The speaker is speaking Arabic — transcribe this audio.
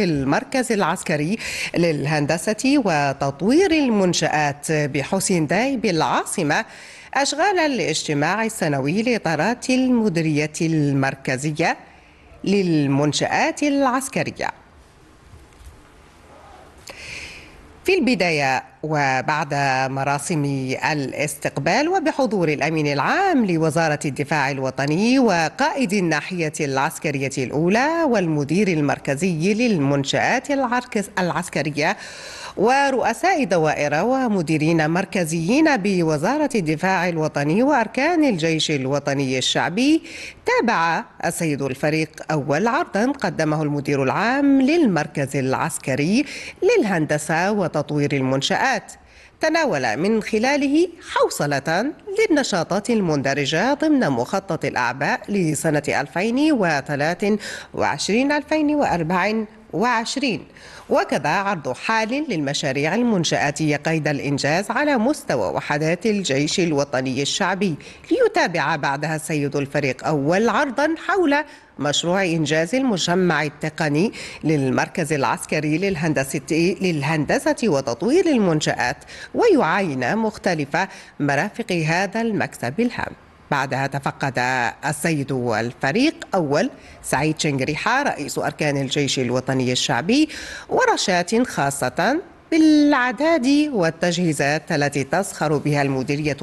المركز العسكري للهندسة وتطوير المنشآت بحسين داي بالعاصمة أشغال الاجتماع السنوي لإطارات المديرية المركزية للمنشآت العسكرية في البداية وبعد مراسم الاستقبال وبحضور الأمين العام لوزارة الدفاع الوطني وقائد الناحية العسكرية الأولى والمدير المركزي للمنشآت العسكرية ورؤساء دوائر ومديرين مركزيين بوزارة الدفاع الوطني وأركان الجيش الوطني الشعبي تابع السيد الفريق أول عرضا قدمه المدير العام للمركز العسكري للهندسة وتطوير المنشآت تناول من خلاله حوصلة للنشاطات المندرجة ضمن مخطط الأعباء لسنة 2023 2024 وكذا عرض حال للمشاريع المنشآتية قيد الإنجاز على مستوى وحدات الجيش الوطني الشعبي ليتابع بعدها السيد الفريق أول عرضا حول مشروع إنجاز المجمع التقني للمركز العسكري للهندسة للهندسة وتطوير المنشآت ويعاين مختلف مرافق هذا المكسب الهام بعدها تفقد السيد والفريق أول سعيد شنجريحة رئيس أركان الجيش الوطني الشعبي ورشات خاصة بالعداد والتجهيزات التي تسخر بها المديرية